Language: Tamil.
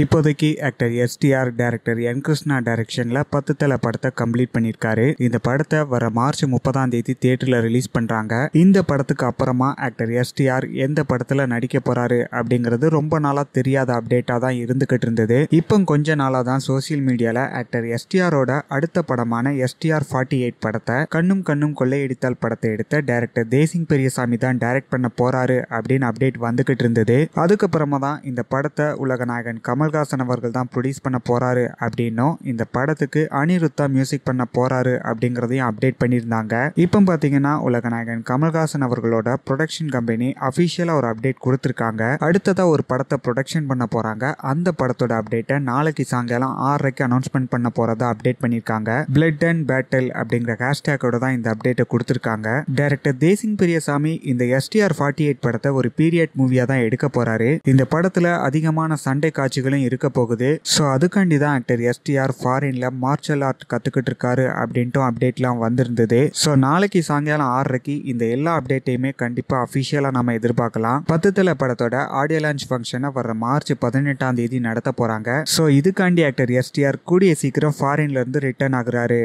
இப்போதைக்கு actor STR director N Krishna டைரக்ஷனில் பத்து தல படத்தை கம்ப்ளீட் பண்ணியிருக்காரு இந்த படத்தை வர மார்ச் முப்பதாம் தேதி தியேட்டரில் ரிலீஸ் பண்ணுறாங்க இந்த படத்துக்கு அப்புறமா ஆக்டர் எஸ்டிஆர் எந்த படத்தில் நடிக்க போகிறாரு அப்படிங்கிறது ரொம்ப நாளாக தெரியாத அப்டேட்டாக தான் இருந்துக்கிட்டு இருந்தது இப்போ கொஞ்ச நாளாக தான் சோசியல் மீடியாவில் ஆக்டர் எஸ்டிஆரோட அடுத்த படமான எஸ்டிஆர் ஃபார்ட்டி எயிட் படத்தை கண்ணும் கண்ணும் கொள்ளையடித்தால் படத்தை எடுத்த டைரக்டர் தேசிங் பெரியசாமி தான் டைரக்ட் பண்ண போகிறாரு அப்படின்னு அப்டேட் வந்துகிட்டு இருந்தது அதுக்கப்புறமா தான் இந்த படத்தை உலகநாயகன் கமல் கமல்ஹாசன் அவர்கள் தான் ப்ரொடியூஸ் பண்ண போகிறாரு அப்படின்னும் இந்த படத்துக்கு அனிருத்தா மியூசிக் பண்ண போகிறாரு அப்படிங்கிறதையும் அப்டேட் பண்ணியிருந்தாங்க இப்போ பார்த்தீங்கன்னா உலகநாயகன் கமல்ஹாசன் அவர்களோட ப்ரொடக்ஷன் கம்பெனி அஃபிஷியலாக ஒரு அப்டேட் கொடுத்துருக்காங்க அடுத்ததாக ஒரு படத்தை ப்ரொடக்ஷன் பண்ண போகிறாங்க அந்த படத்தோட அப்டேட்டை நாளைக்கு சாயங்காலம் ஆறரைக்கு அனௌன்ஸ்மெண்ட் பண்ண போகிறதா அப்டேட் பண்ணியிருக்காங்க பிளட் அண்ட் பேட்டில் அப்படிங்கிற ஹேஷ்டேக்கோட தான் இந்த அப்டேட்டை கொடுத்துருக்காங்க டைரக்டர் தேசிங் பெரியசாமி இந்த எஸ்டிஆர் ஃபார்ட்டி எயிட் படத்தை ஒரு பீரியட் மூவியாக தான் எடுக்க போகிறாரு இந்த படத்தில் அதிகமான சண்டை காட்சிகளும் விஷயங்களும் இருக்க போகுது ஸோ அதுக்காண்டி தான் ஆக்டர் எஸ்டிஆர் ஃபாரினில் மார்ஷல் ஆர்ட் கற்றுக்கிட்டு இருக்காரு அப்படின்ட்டு அப்டேட்லாம் வந்திருந்தது ஸோ நாளைக்கு சாயங்காலம் ஆறரைக்கு இந்த எல்லா அப்டேட்டையுமே கண்டிப்பாக அஃபிஷியலாக நம்ம எதிர்பார்க்கலாம் பத்து தலை படத்தோட ஆடியோ லான்ச் ஃபங்க்ஷனை வர மார்ச் பதினெட்டாம் தேதி நடத்த போகிறாங்க ஸோ இதுக்காண்டி ஆக்டர் எஸ்டிஆர் கூடிய சீக்கிரம் ஃபாரின்லேருந்து ரிட்டர்ன் ஆகுறாரு